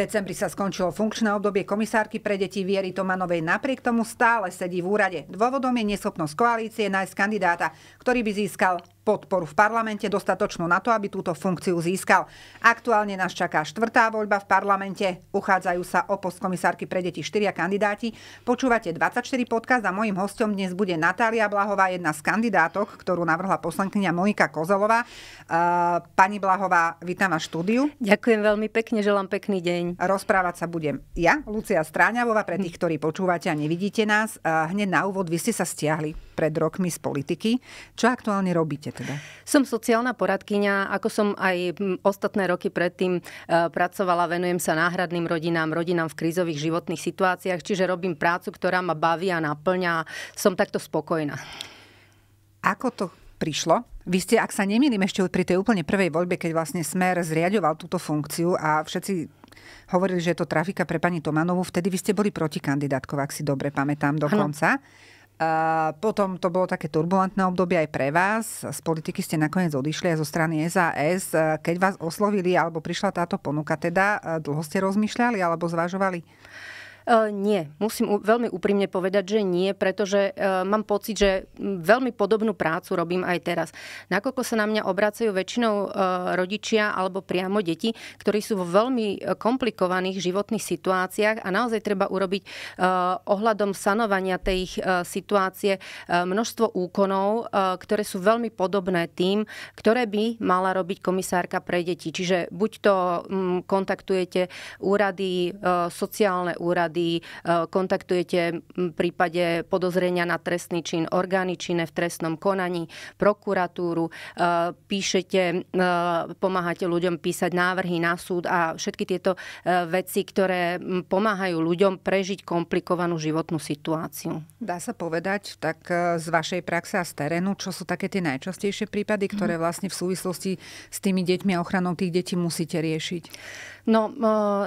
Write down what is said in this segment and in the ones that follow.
decembri sa skončilo funkčné obdobie komisárky pre deti Viery Tomanovej. Napriek tomu stále sedí v úrade. Dôvodom je neschopnosť koalície nájsť kandidáta, ktorý by získal podporu v parlamente dostatočnú na to, aby túto funkciu získal. Aktuálne nás čaká štvrtá voľba v parlamente. Uchádzajú sa o post komisárky pre deti štyria kandidáti. Počúvate 24 podcast a mojim hostom dnes bude Natália Blahová, jedna z kandidátok, ktorú navrhla poslankyňa Monika Kozelová. Pani Blahová, vítam vás štúdiu. Ďakujem veľmi pekne, želám pekný deň. Rozprávať sa budem ja, Lucia Stráňavová, pre tých, ktorí počúvate a nevidíte nás. Hneď na úvod, vy ste sa stiahli pred rokmi z politiky. Čo aktuálne robíte? robíte teda? Som sociálna poradkyňa, ako som aj ostatné roky predtým e, pracovala, venujem sa náhradným rodinám, rodinám v krízových životných situáciách, čiže robím prácu, ktorá ma baví a naplňa. Som takto spokojná. Ako to prišlo? Vy ste, ak sa nemýlim, ešte pri tej úplne prvej voľbe, keď vlastne Smer zriadoval túto funkciu a všetci hovorili, že je to trafika pre pani Tomanovú, vtedy vy ste boli protikandidátkou, ak si dobre pamätám, dokonca. Ano. A potom to bolo také turbulentné obdobie aj pre vás. Z politiky ste nakoniec odišli aj zo strany SAS. Keď vás oslovili, alebo prišla táto ponuka, teda dlho ste rozmýšľali alebo zvažovali? E, nie, musím veľmi úprimne povedať, že nie, pretože e, mám pocit, že veľmi podobnú prácu robím aj teraz. Nakoľko sa na mňa obracajú väčšinou e, rodičia alebo priamo deti, ktorí sú vo veľmi komplikovaných životných situáciách a naozaj treba urobiť ohľadom sanovania tej ich situácie množstvo úkonov, ktoré sú veľmi podobné tým, ktoré by mala robiť komisárka pre deti. Čiže buď to kontaktujete úrady, sociálne úrady, úrady, e, kontaktujete v prípade podozrenia na trestný čin orgány činné v trestnom konaní, prokuratúru, e, píšete, e, pomáhate ľuďom písať návrhy na súd a všetky tieto veci, ktoré pomáhajú ľuďom prežiť komplikovanú životnú situáciu. Dá sa povedať tak z vašej praxe a z terénu, čo sú také tie najčastejšie prípady, ktoré mhm. vlastne v súvislosti s tými deťmi a ochranou tých detí musíte riešiť? No, e,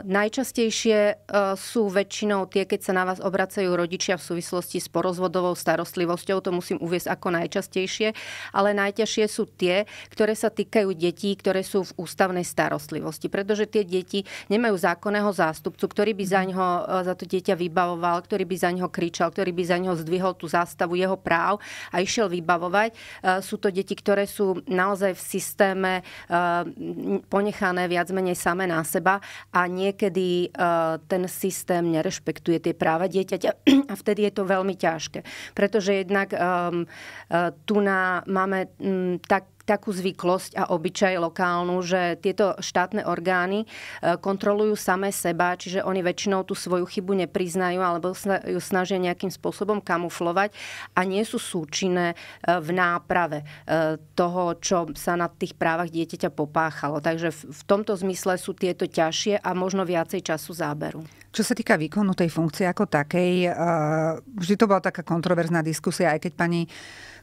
najčastejšie e, sú väčšinou tie, keď sa na vás obracajú rodičia v súvislosti s porozvodovou starostlivosťou, to musím uvieť ako najčastejšie, ale najťažšie sú tie, ktoré sa týkajú detí, ktoré sú v ústavnej starostlivosti, pretože tie deti nemajú zákonného zástupcu, ktorý by za mhm. ňo, e, za to dieťa vybavoval, ktorý by za ňo kričal, ktorý by za ňo zdvihol tú zástavu jeho práv a išiel vybavovať. Sú to deti, ktoré sú naozaj v systéme ponechané viac menej same na sebe seba a niekedy eh, ten systém nerešpektuje tie práva dieťaťa a vtedy je to veľmi ťažké. Pretože jednak ehm, eh, tu na, máme mm, tak, takú zvyklosť a obyčaj lokálnu, že tieto štátne orgány e, kontrolujú samé seba, čiže oni väčšinou tú svoju chybu nepriznajú alebo ju snažia nejakým spôsobom kamuflovať a nie sú súčinné e, v náprave e, toho, čo sa na tých právach dieťaťa popáchalo. Takže v tomto zmysle sú tieto ťažšie a možno viacej času záberu. Čo sa týka výkonu tej funkcie ako takej, eh, vždy to bola taká kontroverzná diskusia, aj keď pani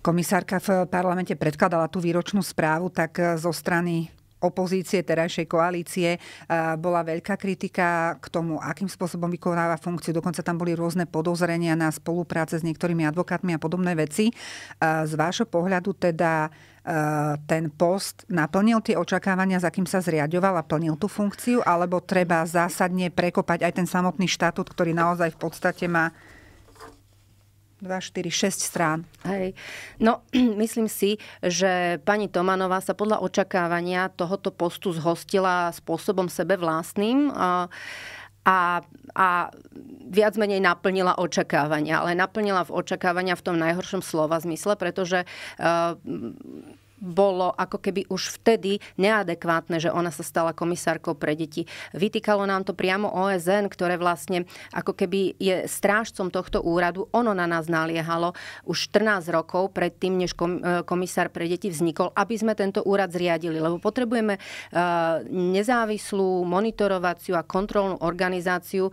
komisárka v parlamente predkladala tú výročnú správu, tak eh, zo strany opozície, terajšej koalície eh, bola veľká kritika k tomu, akým spôsobom vykonáva funkciu. Dokonca tam boli rôzne podozrenia na spolupráce s niektorými advokátmi a podobné veci. Z vášho pohľadu teda E, ten post naplnil tie očakávania, za kým sa zriadoval a plnil tú funkciu, alebo treba zásadne prekopať aj ten samotný štatút, ktorý naozaj v podstate má 2, 4, 6 strán. Hej. No, myslím si, že pani Tomanová sa podľa očakávania tohoto postu zhostila spôsobom sebe vlastným a, a viac menej naplnila očakávania, ale naplnila v očakávania v tom najhoršom slova zmysle, pretože uh, bolo ako keby už vtedy neadekvátne, že ona sa stala komisárkou pre deti. Vytýkalo nám to priamo OSN, ktoré vlastne ako keby je strážcom tohto úradu. Ono na nás naliehalo už 14 rokov predtým, než e, komisár pre deti vznikol, aby sme tento úrad zriadili. Lebo potrebujeme e, nezávislú monitorovaciu a kontrolnú organizáciu e,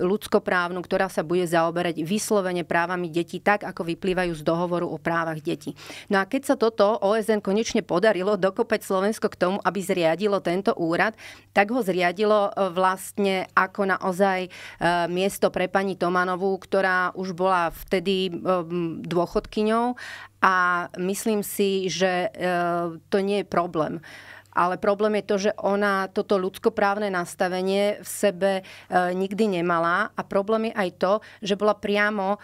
ľudskoprávnu, ktorá sa bude zaoberať vyslovene právami detí, tak ako vyplývajú z dohovoru o právach detí. No a keď sa toto OSN konečne podarilo dokopať Slovensko k tomu, aby zriadilo tento úrad, tak ho zriadilo e, vlastne ako naozaj e, miesto pre pani Tomanovú, ktorá už bola vtedy e, dôchodkyňou a myslím si, že to nie je problém ale problém je to, že ona toto ľudskoprávne nastavenie v sebe nikdy nemala a problém je aj to, že bola priamo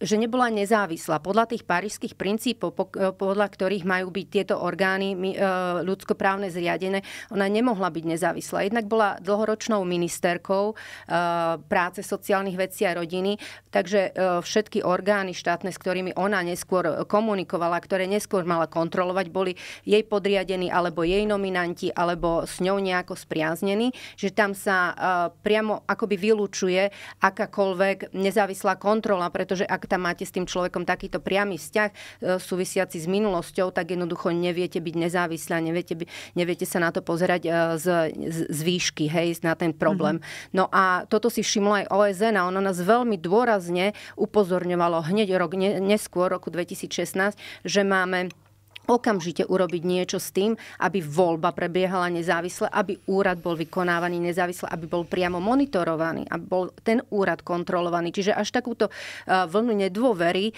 že nebola nezávislá podľa tých parížských princípov, eh, podľa ktorých majú byť tieto orgány eh, ľudskoprávne zriadené, ona nemohla byť nezávislá. Jednak bola dlhoročnou ministerkou eh, práce sociálnych vecí a rodiny, takže všetky orgány štátne, s ktorými ona neskôr komunikovala, ktoré neskôr mala kontrolovať, boli jej podriadení alebo jej nominanti, alebo s ňou nejako spriaznení, že tam sa priamo akoby vylúčuje akákoľvek nezávislá kontrola, pretože ak tam máte s tým človekom takýto priamy vzťah e, súvisiaci s minulosťou, tak jednoducho neviete byť nezávislá, a neviete, by, neviete sa na to pozerať e, z, z, výšky, hej, na ten problém. Mm-hmm. No a toto si všimlo aj OSN a ono nás veľmi dôrazne upozorňovalo hneď rok neskôr, roku 2016, že máme okamžite urobiť niečo s tým, aby voľba prebiehala nezávisle, aby úrad bol vykonávaný nezávisle, aby bol priamo monitorovaný, aby bol ten úrad kontrolovaný. Čiže až takúto e, vlnu nedôvery e,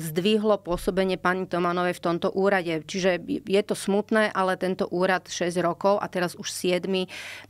zdvihlo pôsobenie pani Tomanovej v tomto úrade. Čiže je to smutné, ale tento úrad 6 rokov a teraz už 7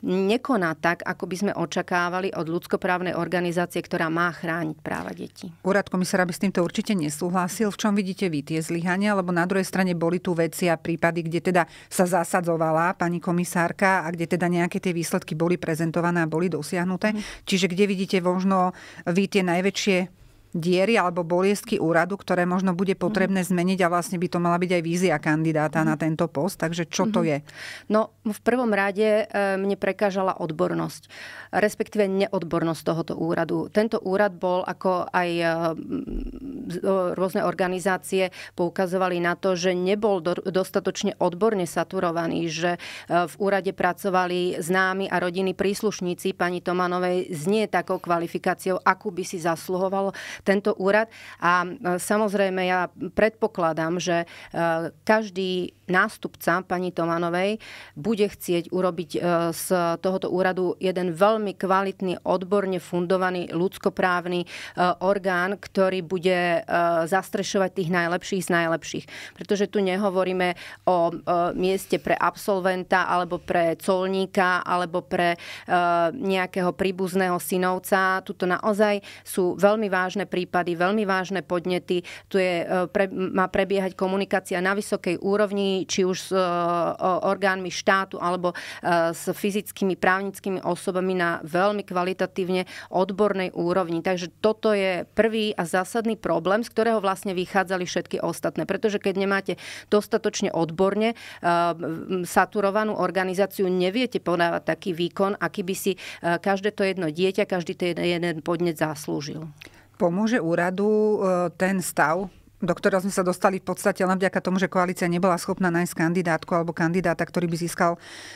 nekoná tak, ako by sme očakávali od ľudskoprávnej organizácie, ktorá má chrániť práva detí. Úrad komisára by s týmto určite nesúhlasil. V čom vidíte vy tie zlyhania? Lebo na druhej strane boli tu veci a prípady, kde teda sa zasadzovala pani komisárka a kde teda nejaké tie výsledky boli prezentované a boli dosiahnuté. Mm. Čiže kde vidíte možno vy tie najväčšie diery alebo boliestky úradu, ktoré možno bude mhm. potrebné mm. zmeniť a vlastne by to mala byť aj vízia kandidáta mm. na tento post. Takže čo mm-hmm. to mhm. je? No v prvom rade e, mne prekážala odbornosť, respektíve neodbornosť tohoto úradu. Tento úrad bol, ako aj e, rôzne organizácie poukazovali na to, že nebol dostatočne odborne saturovaný, že e, v úrade pracovali známi a rodiny príslušníci pani Tomanovej s nie takou kvalifikáciou, akú by si zasluhoval tento úrad. A e, samozrejme ja predpokladám, že e, každý nástupca pani Tomanovej bude chcieť urobiť e, z tohoto úradu jeden veľmi kvalitný, odborne fundovaný ľudskoprávny e, orgán, ktorý bude e, zastrešovať tých najlepších z najlepších. Pretože tu nehovoríme o mieste pre absolventa alebo pre colníka alebo pre nejakého príbuzného synovca. Tuto naozaj sú veľmi vážne prípady, veľmi vážne podnety. Tu je, má prebiehať komunikácia na vysokej úrovni či už s orgánmi štátu alebo e, s fyzickými právnickými osobami na veľmi kvalitatívne odbornej úrovni. Takže toto je prvý a zásadný problém, z ktorého vlastne vychádzali všetky ostatné. Pretože keď nemáte dostatočne odborne e, saturovanú organizáciu, neviete podávať taký výkon, aký by si e, každé to jedno dieťa, každý ten jeden podnet zaslúžil. Pomôže úradu ten stav do ktorého sme sa dostali v podstate len vďaka tomu, že koalícia nebola schopná nájsť kandidátku alebo kandidáta, ktorý by získal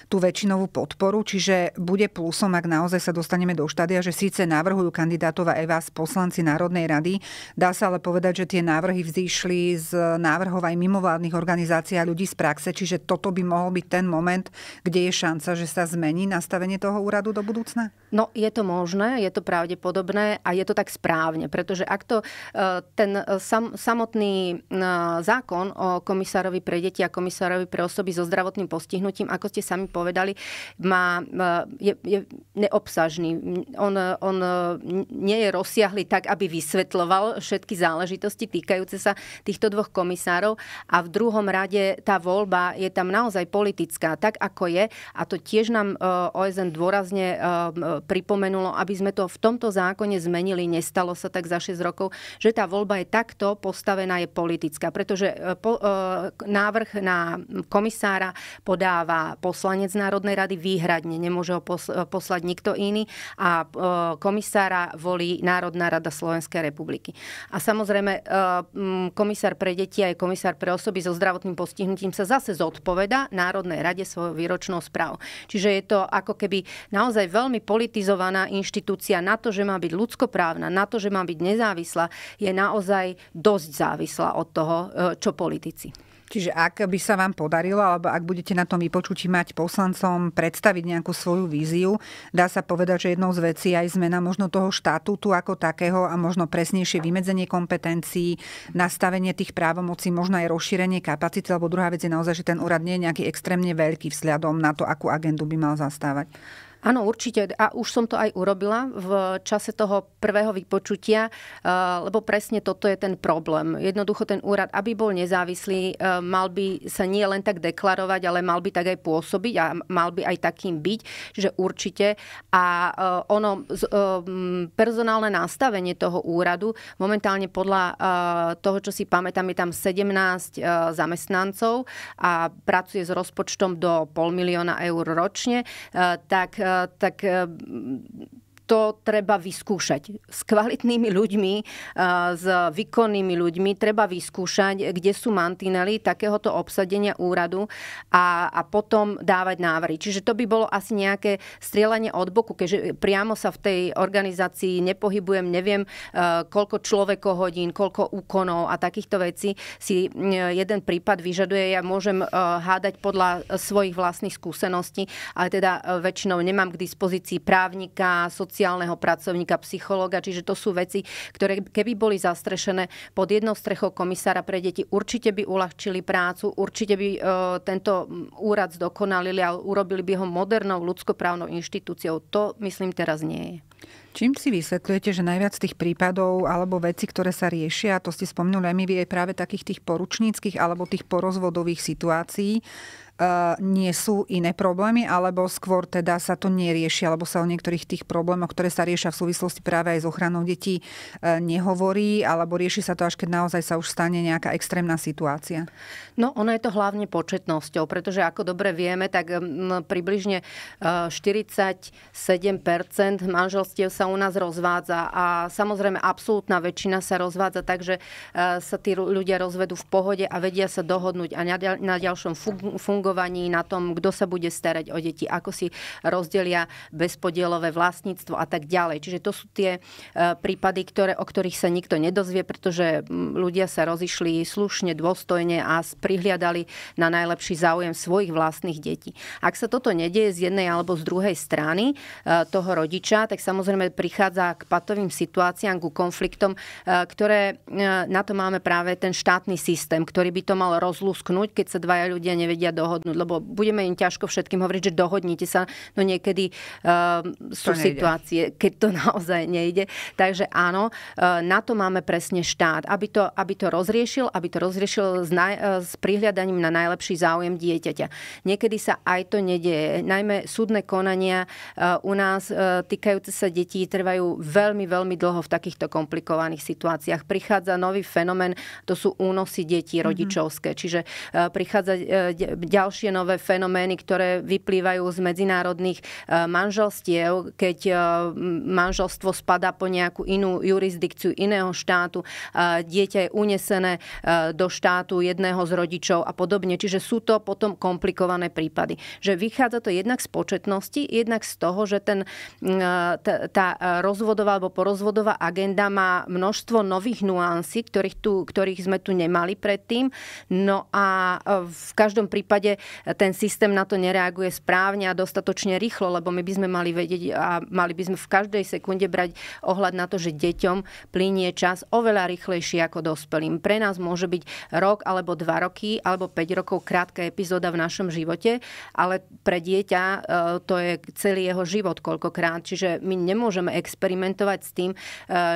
tú väčšinovú podporu. Čiže bude plusom, ak naozaj sa dostaneme do štádia, že síce navrhujú kandidátov a vás poslanci Národnej rady, dá sa ale povedať, že tie návrhy vzýšli z návrhov aj mimovládnych organizácií a ľudí z praxe, čiže toto by mohol byť ten moment, kde je šanca, že sa zmení nastavenie toho úradu do budúcna? No, je to možné, je to pravdepodobné a je to tak správne, pretože ak to eh, ten eh, sam, samotný samotný zákon o komisárovi pre deti a komisárovi pre osoby so zdravotným postihnutím, ako ste sami povedali, má, e, je, je neobsažný. On, on nie je rozsiahly tak, aby vysvetloval všetky záležitosti týkajúce sa týchto dvoch komisárov. A v druhom rade tá voľba je tam naozaj politická, tak ako je. A to tiež nám e, OSN dôrazne e, pripomenulo, aby sme to v tomto zákone zmenili. Nestalo sa tak za 6 rokov, že tá voľba je takto postavená nastavená je politická, pretože e, po, e, návrh na komisára podáva poslanec Národnej rady výhradne, nemôže ho e, poslať nikto iný a komisára volí Národná rada Slovenskej republiky. A samozrejme komisár pre deti aj komisár pre osoby so zdravotným postihnutím sa zase zodpoveda Národnej rade svojou výročnou správou. Čiže je to ako keby naozaj veľmi politizovaná inštitúcia na to, že má byť ľudskoprávna, na to, že má byť nezávislá, je naozaj dosť za nezávislá od toho, e, čo politici. Čiže ak by sa vám podarilo, alebo ak budete na tom vypočutí mať poslancom predstaviť nejakú svoju víziu, dá sa povedať, že jednou z vecí aj zmena možno toho štatútu ako takého a možno presnejšie vymedzenie kompetencií, nastavenie tých právomocí, možno aj rozšírenie kapacity, lebo druhá vec je naozaj, že ten úrad nie je nejaký extrémne veľký vzhľadom na to, akú agendu by mal zastávať. Áno, určite. A už som to aj urobila v čase toho prvého vypočutia, eh, lebo presne toto je ten problém. Jednoducho ten úrad, aby bol nezávislý, eh, mal by sa nie len tak deklarovať, ale mal by tak aj pôsobiť a mal by aj takým byť, že určite. A eh, ono, personálne nastavenie toho úradu, momentálne podľa toho, čo si pamätám, je tam 17 zamestnancov a pracuje s rozpočtom do pol milióna eur ročne, tak tak eh, to treba vyskúšať. S kvalitnými ľuďmi, s výkonnými ľuďmi treba vyskúšať, kde sú mantinely takéhoto obsadenia úradu a, a potom dávať návrhy. Čiže to by bolo asi nejaké strieľanie od boku, keďže priamo sa v tej organizácii nepohybujem, neviem, e, koľko človeko hodín, koľko úkonov a takýchto vecí si e, jeden prípad vyžaduje. Ja môžem e, hádať podľa svojich vlastných skúseností, ale teda väčšinou nemám k dispozícii právnika, sociálnych sociálneho pracovníka, psychológa, čiže to sú veci, ktoré keby boli zastrešené pod jednou strechou komisára pre deti, určite by uľahčili prácu, určite by e, tento úrad zdokonalili a urobili by ho modernou ľudskoprávnou inštitúciou. To, myslím, teraz nie je. Čím si vysvetľujete, že najviac tých prípadov alebo veci, ktoré sa riešia, to ste spomenuli aj my, je práve takých tých poručníckých alebo tých porozvodových situácií, Eh, nie sú iné problémy, alebo skôr teda sa to nerieši, alebo sa o niektorých tých problémoch, ktoré sa riešia v súvislosti práve aj s ochranou detí, eh, nehovorí, alebo rieši sa to až keď naozaj sa už stane nejaká extrémna situácia? No ono je to hlavne početnosťou, pretože ako dobre vieme, tak približne 47% eh, manželstiev sa u nás rozvádza a samozrejme absolútna väčšina sa rozvádza, takže sa tí ľudia rozvedú v pohode a vedia sa dohodnúť a na ďalšom fungovaní fungovaní, na tom, kto sa bude starať o deti, ako si rozdelia bezpodielové vlastníctvo a tak ďalej. Čiže to sú tie e, prípady, ktoré, o ktorých sa nikto nedozvie, pretože ľudia sa rozišli slušne, dôstojne a prihliadali na najlepší záujem svojich vlastných detí. Ak sa toto nedieje z jednej alebo z druhej strany e, toho rodiča, tak samozrejme prichádza k patovým situáciám, ku konfliktom, e, ktoré na to máme práve ten štátny systém, ktorý by to mal rozlúsknuť, keď sa dvaja ľudia nevedia dohodnúť dohodnúť, lebo budeme im ťažko všetkým hovoriť, že dohodnite sa, no niekedy uh, sú situácie, keď to naozaj nejde. Takže áno, uh, na to máme presne štát, aby to, aby to rozriešil, aby to rozriešil s, naj, uh, s prihľadaním na najlepší záujem dieťaťa. Niekedy sa aj to nedieje, najmä súdne konania uh, u nás uh, týkajúce sa detí trvajú veľmi, veľmi dlho v takýchto komplikovaných situáciách. Prichádza nový fenomén, to sú únosy detí mhm. rodičovské, mm-hmm. čiže uh, prichádza uh, ďalšie nové fenomény, ktoré vyplývajú z medzinárodných e, manželstiev, keď e, manželstvo spadá po nejakú inú jurisdikciu iného štátu, e, dieťa je unesené do štátu jedného z rodičov a podobne. Čiže sú to potom komplikované prípady. Že vychádza to jednak z početnosti, jednak z toho, že ten, tá rozvodová alebo porozvodová agenda má množstvo nových nuancí, ktorých, tu, ktorých sme tu nemali predtým. No a v každom prípade niekde ten systém na to nereaguje správne a dostatočne rýchlo, lebo my by sme mali vedieť a mali by sme v každej sekunde brať ohľad na to, že deťom plinie čas oveľa rýchlejšie ako dospelým. Pre nás môže byť rok alebo dva roky alebo 5 rokov krátka epizóda v našom živote, ale pre dieťa e, to je celý jeho život koľkokrát. Čiže my nemôžeme experimentovať s tým, e,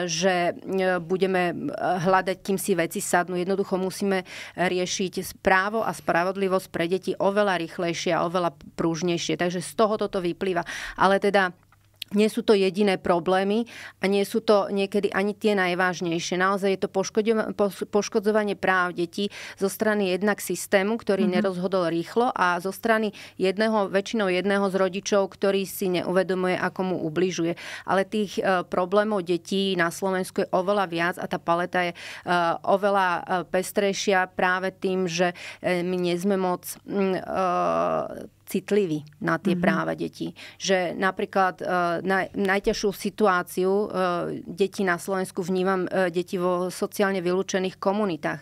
že e, budeme hľadať, kým si veci sadnú. Jednoducho musíme riešiť právo a spravodlivosť pre deti deti oveľa rýchlejšie a oveľa prúžnejšie. Takže z toho toto vyplýva. Ale teda nie sú to jediné problémy a nie sú to niekedy ani tie najvážnejšie. Naozaj je to poškodzovanie práv detí zo strany jednak systému, ktorý mm-hmm. nerozhodol rýchlo a zo strany jedného, väčšinou jedného z rodičov, ktorý si neuvedomuje, ako mu ubližuje. Ale tých e, problémov detí na Slovensku je oveľa viac a tá paleta je e, oveľa e, pestrejšia práve tým, že my nie sme moc mm, citliví na tie mm-hmm. práva detí. Že napríklad e, naj, najťažšiu situáciu e, detí na Slovensku vnímam e, deti vo sociálne vylúčených komunitách.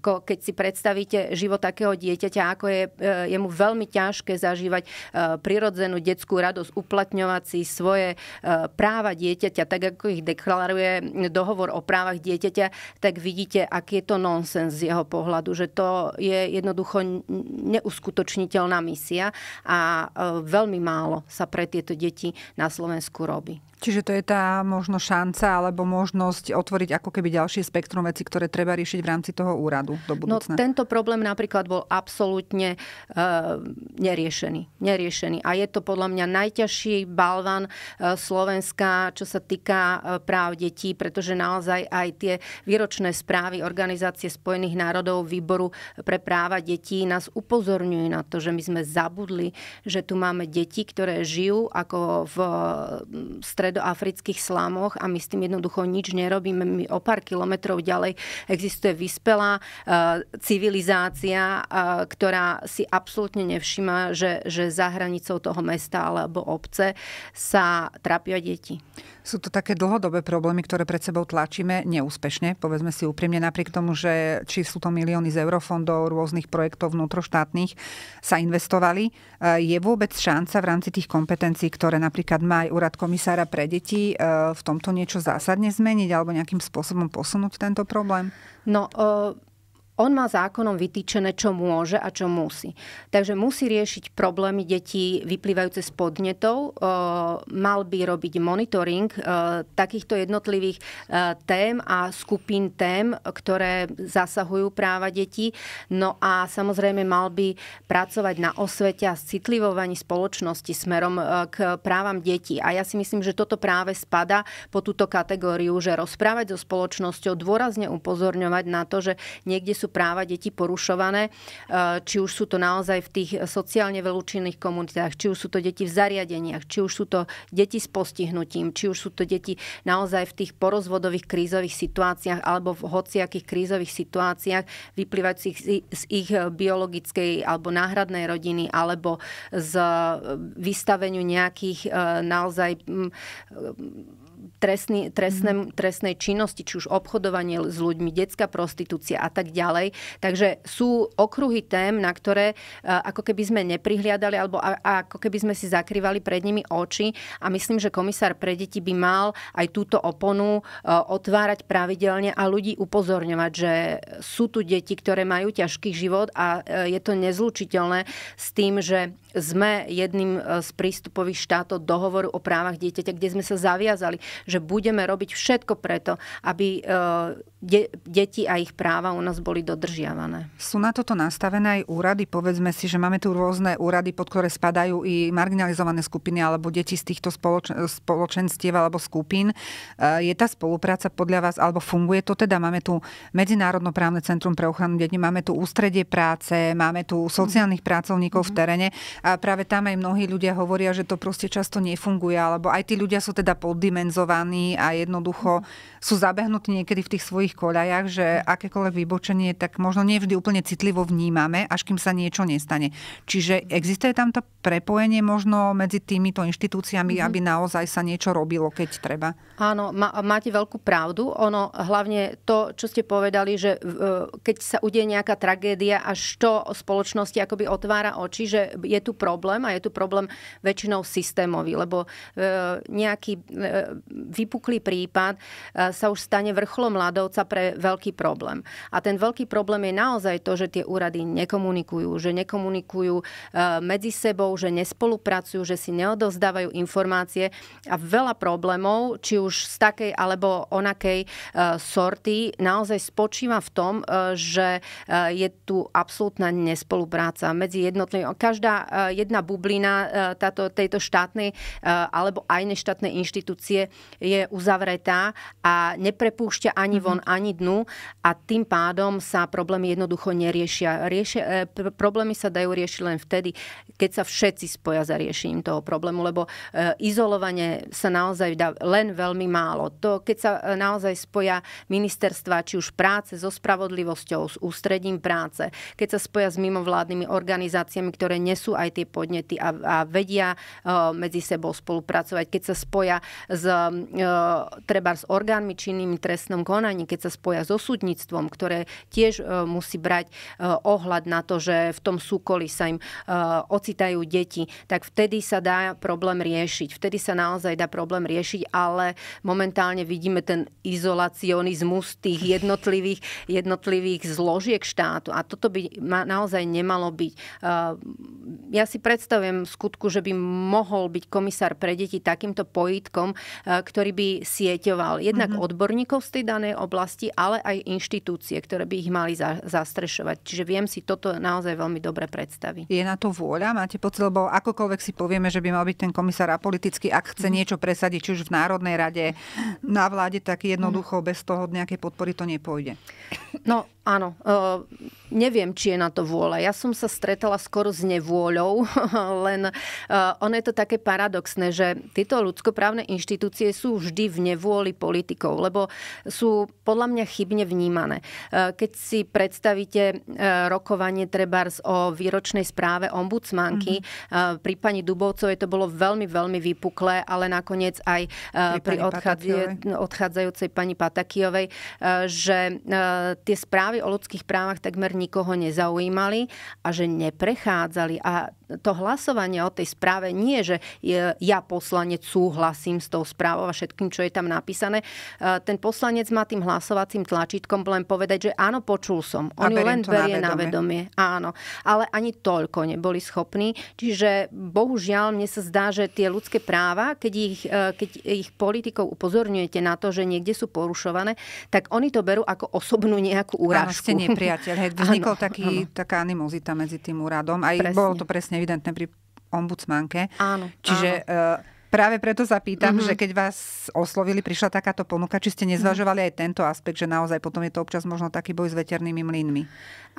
Ako keď si predstavíte život takého dieťaťa, ako je, je mu veľmi ťažké zažívať prirodzenú detskú radosť, uplatňovať si svoje práva dieťaťa, tak ako ich deklaruje dohovor o právach dieťaťa, tak vidíte, aký je to nonsens z jeho pohľadu, že to je jednoducho neuskutočniteľná misia a e, veľmi málo sa pre tieto deti na Slovensku robí. Čiže to je tá možno šanca alebo možnosť otvoriť ako keby ďalšie spektrum veci, ktoré treba riešiť v rámci toho úradu do no, budúcna. No tento problém napríklad bol absolútne e, neriešený. Neriešený. A je to podľa mňa najťažší balvan eh, Slovenska, čo sa týka eh, práv detí, pretože naozaj aj tie výročné správy Organizácie spojených národov výboru pre práva detí nás upozorňujú na to, že my sme zabudli, že tu máme deti, ktoré žijú ako v stred do afrických slámoch a my s tým jednoducho nič nerobíme. My o pár kilometrov ďalej existuje vyspelá e, civilizácia, e, ktorá si absolútne nevšíma, že, že za hranicou toho mesta alebo obce sa trápia deti. Sú to také dlhodobé problémy, ktoré pred sebou tlačíme neúspešne, povedzme si úprimne, napriek tomu, že či sú to milióny z eurofondov, rôznych projektov vnútroštátnych sa investovali. E, je vôbec šanca v rámci tých kompetencií, ktoré napríklad má aj úrad komisára pre deti, e, v tomto niečo zásadne zmeniť alebo nejakým spôsobom posunúť tento problém? No, uh on má zákonom vytýčené, čo môže a čo musí. Takže musí riešiť problémy detí vyplývajúce z podnetov, e, mal by robiť monitoring e, takýchto jednotlivých e, tém a skupín tém, ktoré zasahujú práva detí. No a samozrejme mal by pracovať na osvete a citlivovaní spoločnosti smerom k právam detí. A ja si myslím, že toto práve spada po túto kategóriu, že rozprávať so spoločnosťou, dôrazne upozorňovať na to, že niekde sú práva detí porušované, e, či už sú to naozaj v tých sociálne vylúčených komunitách, či už sú to deti v zariadeniach, či už sú to deti s postihnutím, či už sú to deti naozaj v tých porozvodových krízových situáciách alebo v hociakých krízových situáciách vyplývajúcich z ich biologickej alebo náhradnej rodiny alebo z e, vystaveniu nejakých e, naozaj trestný, trestné, mhm. trestnej činnosti, či už obchodovanie s ľuďmi, detská prostitúcia a tak ďalej. Takže sú okruhy tém, na ktoré e, ako keby sme neprihliadali alebo ako keby sme si zakrývali pred nimi oči a myslím, že komisár pre deti by mal aj túto oponu e, otvárať pravidelne a ľudí upozorňovať, že sú tu deti, ktoré majú ťažký život a e, je to nezlučiteľné s tým, že sme jedným e, z prístupových štátov dohovoru o právach dieťaťa, kde sme sa zaviazali, že budeme robiť všetko preto, aby e, de- deti a ich práva u nás boli dodržiavané. Sú na toto nastavené aj úrady? Povedzme si, že máme tu rôzne úrady, pod ktoré spadajú i marginalizované skupiny alebo deti z týchto spoloč- spoločenstiev alebo skupín. E, je tá spolupráca podľa vás, alebo funguje to teda? Máme tu Medzinárodnoprávne centrum pre ochranu detí, máme tu ústredie práce, máme tu sociálnych mhm. pracovníkov v mhm. teréne. A práve tam aj mnohí ľudia hovoria, že to proste často nefunguje, alebo aj tí ľudia sú teda poddimenzovaní a jednoducho mhm. sú zabehnutí niekedy v tých svojich koľajach, že mhm. akékoľvek vybočenie tak možno nevždy úplne citlivo vnímame, až kým sa niečo nestane. Čiže mhm. existuje tam to prepojenie možno medzi týmito inštitúciami, mm-hmm. aby naozaj sa niečo robilo, keď treba. Áno, má, máte veľkú pravdu. Ono hlavne to, čo ste povedali, že e, keď sa udeje nejaká tragédia, až to spoločnosti akoby otvára oči, že je tu tu problém a je tu problém väčšinou systémový, lebo e, nejaký e, vypuklý prípad e, sa už stane vrcholom ľadovca pre veľký problém. A ten veľký problém je naozaj to, že tie úrady nekomunikujú, že nekomunikujú medzi sebou, že nespolupracujú, že si neodozdávajú informácie a veľa problémov, či už z takej alebo onakej sorty, naozaj spočíva v tom, že je tu absolútna nespolupráca medzi jednotlivými. Každá Eh, jedna bublina eh, táto, tejto štátnej eh, alebo aj neštátnej inštitúcie je uzavretá a neprepúšťa ani mhm. von, ani dnu a tým pádom sa problémy jednoducho neriešia. Riešia, problémy sa dajú riešiť len vtedy, keď sa všetci spoja za riešením toho problému, lebo izolovanie sa naozaj dá len veľmi málo. To, keď sa naozaj spoja ministerstva, či už práce so spravodlivosťou, s ústredím práce, keď sa spoja s mimovládnymi organizáciami, ktoré nesú aj aj tie podnety a, a vedia e, medzi sebou spolupracovať. Keď sa spoja s, e, treba s orgánmi činnými trestnom konaní, keď sa spoja so súdnictvom, ktoré tiež e, musí brať ohľad na to, že v tom súkoli sa im ocitajú deti, tak vtedy sa dá problém riešiť. Vtedy sa naozaj dá problém riešiť, ale momentálne vidíme ten izolacionizmus tých jednotlivých, jednotlivých zložiek štátu. A toto by naozaj nemalo byť. Ja ja si predstavujem skutku, že by mohol byť komisár pre deti takýmto pojitkom, e, ktorý by sieťoval jednak mm-hmm. odborníkov z tej danej oblasti, ale aj inštitúcie, ktoré by ich mali za, zastrešovať. Čiže viem si toto naozaj veľmi dobre predstaviť. Je na to vôľa? Máte pocit, lebo akokoľvek si povieme, že by mal byť ten komisár apolitický, ak chce mm-hmm. niečo presadiť, či už v Národnej rade, na vláde, tak jednoducho mm-hmm. bez toho nejakej podpory to nepôjde. No, Áno, uh, neviem, či je na to vôľa. Ja som sa stretala skoro s nevôľou, len uh, ono je to také paradoxné, že tieto ľudskoprávne inštitúcie sú vždy v nevôli politikov, lebo sú podľa mňa chybne vnímané. Uh, keď si predstavíte uh, rokovanie Trebars o výročnej správe ombudsmanky, mm-hmm. uh, pri pani Dubovcovej to bolo veľmi, veľmi vypuklé, ale nakoniec aj uh, pri, pri odchádzajúcej pani Patakijovej, uh, že uh, tie správy o ľudských právach, takmer nikoho nezaujímali a že neprechádzali. A to hlasovanie o tej správe nie, že ja poslanec súhlasím s tou správou a všetkým, čo je tam napísané. E, ten poslanec má tým hlasovacím tlačítkom len povedať, že áno, počul som. On ju len berie na vedomie. Áno. Ale ani toľko neboli schopní. Čiže bohužiaľ, mne sa zdá, že tie ľudské práva, keď ich, e, keď ich politikov upozorňujete na to, že niekde sú porušované, tak oni to berú ako osobnú nejakú úražku. Áno, ste nepriateľ. Hej, vznikol taký, taká animozita medzi tým úradom. Aj presne. bolo to presne evidentné pri ombudsmanke. Áno. Čiže áno. E, práve preto sa pýtam, mm-hmm. že keď vás oslovili, prišla takáto ponuka, či ste nezvažovali aj tento aspekt, že naozaj potom je to občas možno taký boj s veternými mlynmi.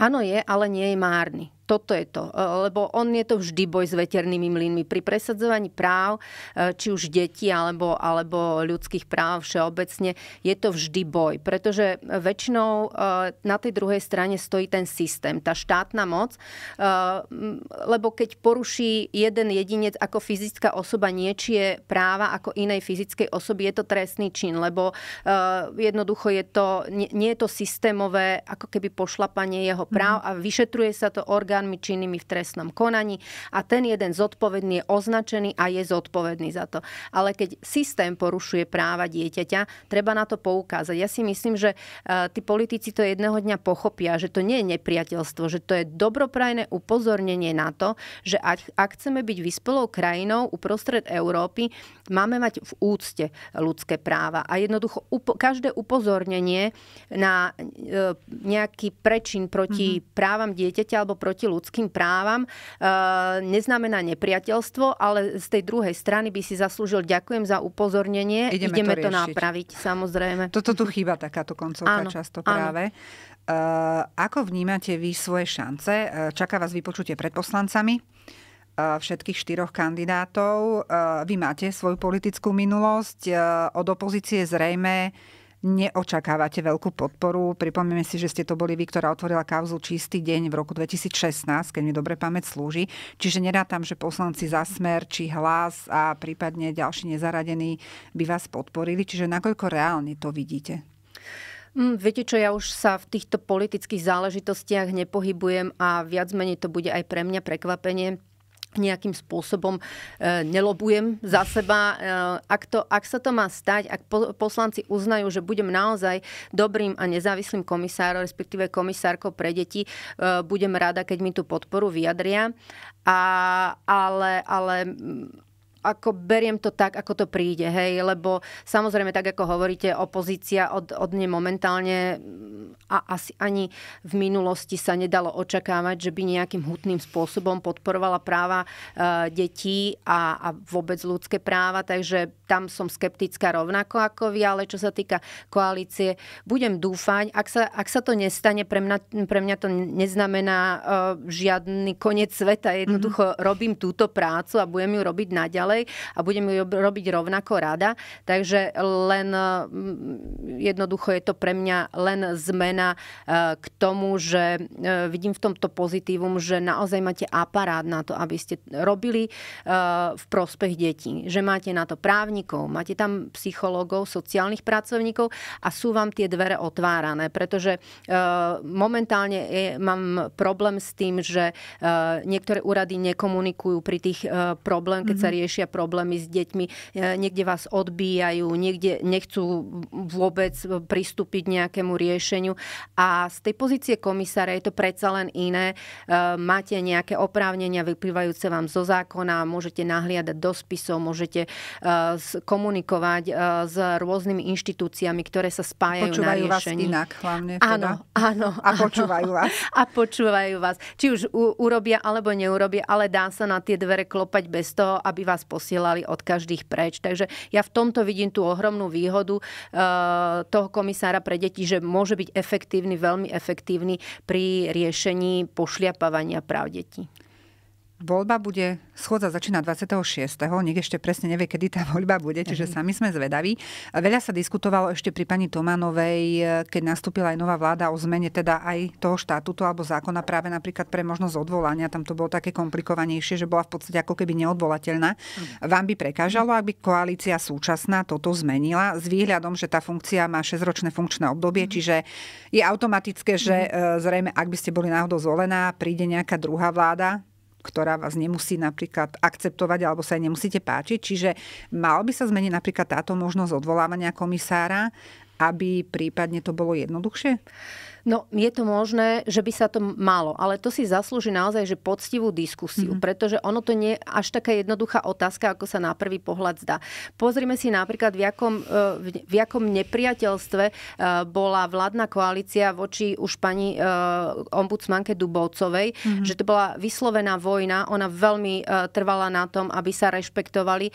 Áno je, ale nie je márny toto je to. E, lebo on je to vždy boj s veternými mlynmi. Pri presadzovaní práv, e, či už detí alebo, alebo ľudských práv všeobecne, je to vždy boj. Pretože väčšinou e, na tej druhej strane stojí ten systém, tá štátna moc. Lebo keď poruší jeden jedinec ako fyzická osoba niečie práva ako inej fyzickej osoby, je to trestný čin. Lebo jednoducho je to, nie, nie je to systémové ako keby pošlapanie jeho práv mhm. a vyšetruje sa to orgán orgánmi činnými v trestnom konaní a ten jeden zodpovedný je označený a je zodpovedný za to. Ale keď systém porušuje práva dieťaťa, treba na to poukázať. Ja si myslím, že e, tí politici to jedného dňa pochopia, že to nie je nepriateľstvo, že to je dobroprajné upozornenie na to, že ak, ak chceme byť vyspelou krajinou uprostred Európy, máme mať v úcte ľudské práva. A jednoducho upo- každé upozornenie na e, nejaký prečin proti mm-hmm. právam dieťaťa alebo proti proti ľudským právam eh, neznamená nepriateľstvo, ale z tej druhej strany by si zaslúžil ďakujem za upozornenie, ideme, ideme to, to napraviť, samozrejme. Toto tu chýba takáto koncovka áno, často práve. Áno. Uh, eh, ako vnímate vy svoje šance? Uh, čaká vás vypočutie pred poslancami uh, všetkých štyroch kandidátov. Vy máte svoju politickú minulosť. Od opozície zrejme neočakávate veľkú podporu. Pripomíme si, že ste to boli vy, ktorá otvorila kauzu Čistý deň v roku 2016, keď mi dobre pamäť slúži. Čiže nerátam, že poslanci za smer či hlas a prípadne ďalší nezaradení by vás podporili. Čiže nakoľko reálne to vidíte? Mm, viete čo, ja už sa v týchto politických záležitostiach nepohybujem a viac menej to bude aj pre mňa prekvapenie nejakým spôsobom e, nelobujem za seba. E, ak, to, ak sa to má stať, ak po, poslanci uznajú, že budem naozaj dobrým a nezávislým komisárom, respektíve komisárkou pre deti, e, budem rada, keď mi tú podporu vyjadria. A, ale, ale ako beriem to tak, ako to príde, hej, lebo samozrejme, tak ako hovoríte, opozícia od, od nej momentálne mm, a asi ani v minulosti sa nedalo očakávať, že by nejakým hutným spôsobom podporovala práva e, detí a, a vôbec ľudské práva, takže tam som skeptická rovnako ako vy, ale čo sa týka koalície, budem dúfať, ak sa, ak sa to nestane, pre mňa, pre mňa to neznamená e, žiadny koniec sveta, jednoducho mm-hmm. robím túto prácu a budem ju robiť naďalej, ďalej a budem ju robiť rovnako rada. Takže len jednoducho je to pre mňa len zmena e, k tomu, že e, vidím v tomto pozitívum, že naozaj máte aparát na to, aby ste robili e, v prospech detí. Že máte na to právnikov, máte tam psychológov, sociálnych pracovníkov a sú vám tie dvere otvárané, pretože momentálne je, mám problém s tým, že niektoré úrady nekomunikujú pri tých problém, keď mm-hmm. sa mhm. riešia riešia problémy s deťmi, niekde vás odbíjajú, niekde nechcú vôbec pristúpiť nejakému riešeniu. A z tej pozície komisára je to predsa len iné. E, máte nejaké oprávnenia vyplývajúce vám zo zákona, môžete nahliadať do spisov, môžete e, komunikovať e, s rôznymi inštitúciami, ktoré sa spájajú počúvajú na riešenie. Počúvajú vás inak hlavne. Teda. Áno, áno. A počúvajú vás. A počúvajú vás. Či už u, urobia alebo neurobia, ale dá sa na tie dvere klopať bez toho, aby vás posielali od každých preč. Takže ja v tomto vidím tú ohromnú výhodu eh, toho komisára pre deti, že môže byť efektívny, veľmi efektívny pri riešení pošliapávania práv detí voľba bude, schôdza začína 26. Nik ešte presne nevie, kedy tá voľba bude, čiže mhm. sami sme zvedaví. Veľa sa diskutovalo ešte pri pani Tomanovej, keď nastúpila aj nová vláda o zmene teda aj toho štátutu alebo zákona práve napríklad pre možnosť odvolania. Tam to bolo také komplikovanejšie, že bola v podstate ako keby neodvolateľná. Mhm. Vám by prekážalo, ak by koalícia súčasná toto zmenila s výhľadom, že tá funkcia má 6-ročné funkčné obdobie, mhm. čiže je automatické, že e, zrejme, ak by ste boli náhodou zvolená, príde nejaká druhá vláda, ktorá vás nemusí napríklad akceptovať alebo sa jej nemusíte páčiť. Čiže mal by sa zmeniť napríklad táto možnosť odvolávania komisára, aby prípadne to bolo jednoduchšie? No, je to možné, že by sa to malo, ale to si zaslúži naozaj že poctivú diskusiu, mm-hmm. pretože ono to nie je až taká jednoduchá otázka, ako sa na prvý pohľad zdá. Pozrime si napríklad, v jakom, e, v jakom nepriateľstve e, bola vládna koalícia voči už pani e, ombudsmanke Dubovcovej, mm-hmm. že to bola vyslovená vojna, ona veľmi trvala na tom, aby sa rešpektovali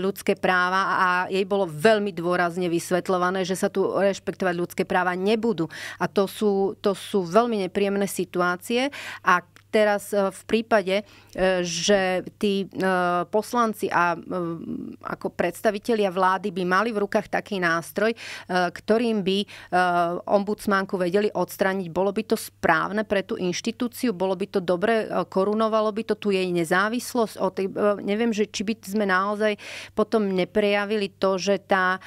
ľudské práva a jej bolo veľmi dôrazne vysvetľované, že sa tu rešpektovať ľudské práva nebudú. A to to sú, to sú veľmi nepríjemné situácie a teraz e, v prípade, e, že tí e, poslanci a ako predstavitelia vlády by mali v rukách taký nástroj, ktorým by ombudsmanku vedeli odstrániť. Bolo by to správne pre tú inštitúciu, bolo by to dobre, korunovalo by to tu jej nezávislosť. O tej, neviem, že či by sme naozaj potom neprejavili to, že tá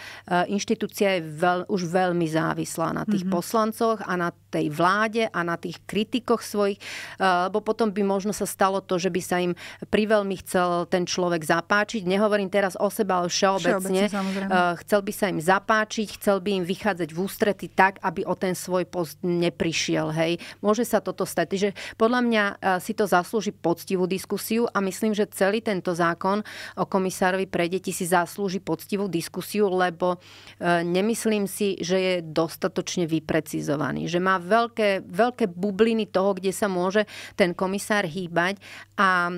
inštitúcia je veľ, už veľmi závislá na tých mm-hmm. poslancoch a na tej vláde a na tých kritikoch svojich, lebo lebo potom by možno sa stalo to, že by sa im priveľmi chcel ten človek zapáčiť. Nehovorím teraz o sebe, ale všeobecne. všeobecne eh, chcel by sa im zapáčiť, chcel by im vychádzať v ústrety tak, aby o ten svoj post neprišiel. Hej. Môže sa toto stať. Takže podľa mňa eh, si to zaslúži poctivú diskusiu a myslím, že celý tento zákon o komisárovi pre deti si zaslúži poctivú diskusiu, lebo eh, nemyslím si, že je dostatočne vyprecizovaný. Že má veľké, veľké bubliny toho, kde sa môže ten ten komisár hýbať a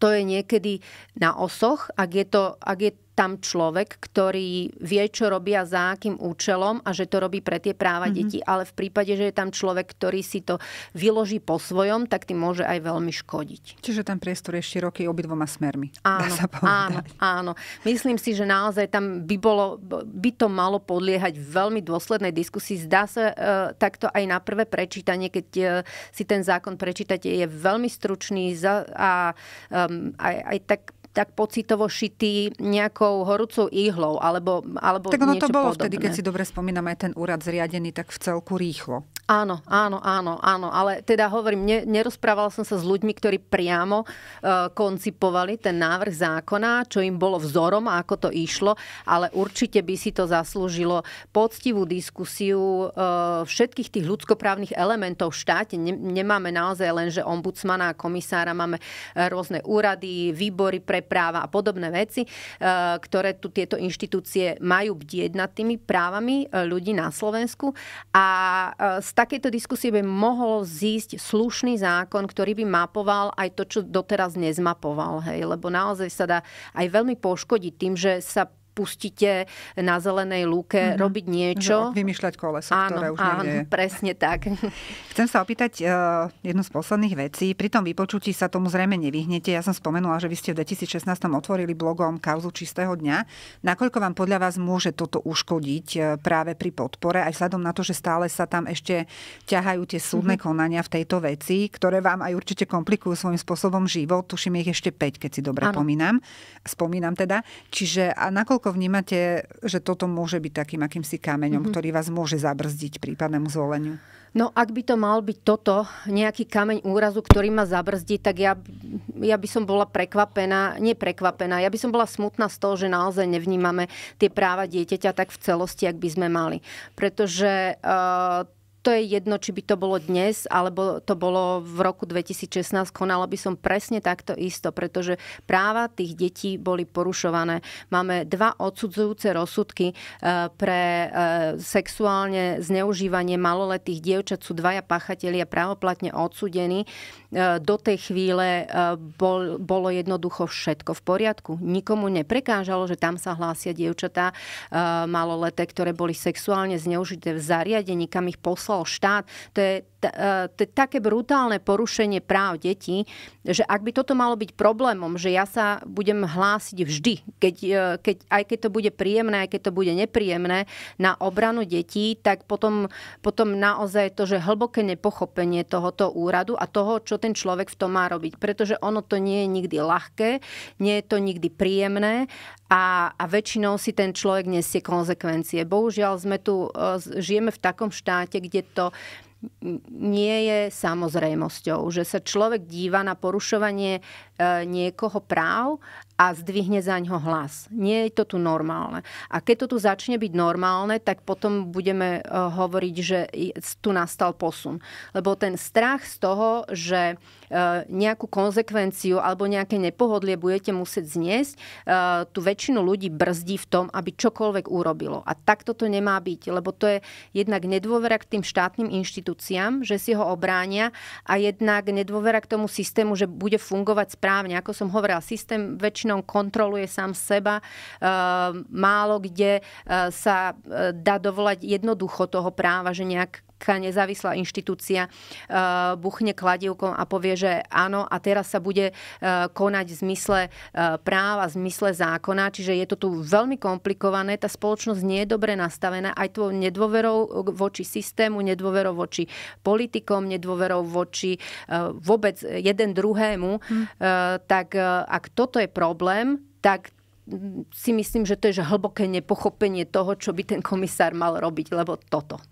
to je niekedy na osoch, ak je to, ak je tam človek, ktorý vie, čo robia za akým účelom a že to robí pre tie práva mm-hmm. detí. Ale v prípade, že je tam človek, ktorý si to vyloží po svojom, tak tým môže aj veľmi škodiť. Čiže ten priestor je široký obidvoma smermi. Áno, dá sa povedať. áno, áno. Myslím si, že naozaj tam by, bolo, by to malo podliehať veľmi dôslednej diskusii. Zdá sa e, takto aj na prvé prečítanie, keď e, si ten zákon prečítate, je veľmi stručný za, a e, aj, aj tak tak pocitovo šitý nejakou horúcou ihlou alebo, alebo Tak ono to bolo podobné. vtedy, keď si dobre spomínam, aj ten úrad zriadený tak v celku rýchlo. Áno, áno, áno, áno, ale teda hovorím, ne, nerozprávala som sa s ľuďmi, ktorí priamo e, koncipovali ten návrh zákona, čo im bolo vzorom a ako to išlo, ale určite by si to zaslúžilo poctivú diskusiu e, všetkých tých ľudskoprávnych elementov v štáte. Ne, nemáme naozaj len, že ombudsmana a komisára, máme rôzne úrady, výbory pre práva a podobné veci, e, ktoré tu tieto inštitúcie majú bdieť nad tými právami e, ľudí na Slovensku a e, takejto diskusie by mohol zísť slušný zákon, ktorý by mapoval aj to, čo doteraz nezmapoval. Hej? Lebo naozaj sa dá aj veľmi poškodiť tým, že sa pustíte na zelenej lúke mm-hmm. robiť niečo. Vymýšľať koleso, áno, ktoré už áno, je. presne tak. Chcem sa opýtať uh, jednu z posledných vecí. Pri tom vypočutí sa tomu zrejme nevyhnete. Ja som spomenula, že vy ste v 2016 otvorili blogom kauzu čistého dňa. Nakoľko vám podľa vás môže toto uškodiť eh, práve pri podpore, aj vzhľadom na to, že stále sa tam ešte ťahajú tie súdne mm-hmm. konania v tejto veci, ktoré vám aj určite komplikujú svojím spôsobom život. Tuším ich ešte 5, keď si dobre ano. pomínam. Spomínam teda. Čiže a nakoľko ako vnímate, že toto môže byť takým akýmsi kameňom, mm-hmm. ktorý vás môže zabrzdiť prípadnému zvoleniu? No ak by to mal byť toto, nejaký kameň úrazu, ktorý ma zabrzdí, tak ja, ja by som bola prekvapená, nie prekvapená, ja by som bola smutná z toho, že naozaj nevnímame tie práva dieťaťa tak v celosti, ak by sme mali. Pretože uh, to je jedno, či by to bolo dnes, alebo to bolo v roku 2016, konala by som presne takto isto, pretože práva tých detí boli porušované. Máme dva odsudzujúce rozsudky e, pre e, sexuálne zneužívanie maloletých dievčat, sú dvaja pachatelia právoplatne odsudení. E, do tej chvíle e, bol, bolo jednoducho všetko v poriadku. Nikomu neprekážalo, že tam sa hlásia dievčatá e, maloleté, ktoré boli sexuálne zneužité v zariadení, kam ich poslal štát. To je E, také brutálne porušenie práv detí, že ak by toto malo byť problémom, že ja sa budem hlásiť vždy, keď, e, keď, aj keď to bude príjemné, aj keď to bude nepríjemné, na obranu detí, tak potom, potom naozaj to, že hlboké nepochopenie tohoto úradu a toho, čo ten človek v tom má robiť. Pretože ono to nie je nikdy ľahké, nie je to nikdy príjemné a, a väčšinou si ten človek nesie konzekvencie. Bohužiaľ sme tu, e, žijeme v takom štáte, kde to nie je samozrejmosťou, že sa človek díva na porušovanie e, niekoho práv a zdvihne za ňo hlas. Nie je to tu normálne. A keď to tu začne byť normálne, tak potom budeme e, hovoriť, že tu nastal posun. Lebo ten strach z toho, že e, nejakú konzekvenciu alebo nejaké nepohodlie budete musieť zniesť, e, tu väčšinu ľudí brzdí v tom, aby čokoľvek urobilo. A takto to nemá byť, lebo to je jednak nedôvera k tým štátnym inštitúciám, že si ho obránia a jednak nedôvera k tomu systému, že bude fungovať správne. Ako som hovorila, systém väčšinou väčšinou kontroluje sám seba. E, málo kde e, sa e, dá dovolať jednoducho toho práva, že nejak nezávislá inštitúcia eh, buchne kladivkom a povie, že áno a teraz sa bude eh, konať v zmysle eh, práv v zmysle zákona. Čiže je to tu veľmi komplikované. Tá spoločnosť nie je dobre nastavená aj tvojou nedôverou voči systému, nedôverou voči politikom, nedôverou voči vôbec jeden druhému. Hm. Tak ak toto je problém, tak hm, si myslím, že to je že hlboké nepochopenie toho, čo by ten komisár mal robiť, lebo toto.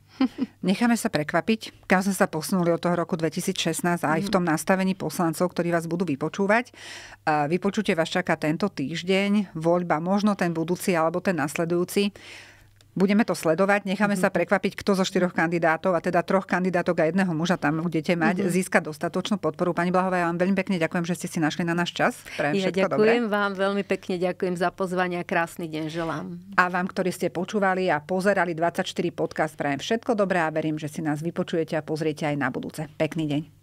Necháme sa prekvapiť, kam sme sa posunuli od toho roku 2016 a aj v tom mhm. nastavení poslancov, ktorí vás budú vypočúvať. Vypočutie vás čaká tento týždeň, voľba možno ten budúci alebo ten nasledujúci budeme to sledovať, necháme mm-hmm. sa mhm. prekvapiť, kto zo štyroch kandidátov, a teda troch kandidátok a jedného muža tam budete mať, mm-hmm. získa dostatočnú podporu. Pani Blahová, ja vám veľmi pekne ďakujem, že ste si našli na náš čas. Prajem ja ďakujem dobré. vám veľmi pekne, ďakujem za pozvanie a krásny deň želám. A vám, ktorí ste počúvali a pozerali 24 podcast, prajem všetko dobré a verím, že si nás vypočujete a pozriete aj na budúce. Pekný deň.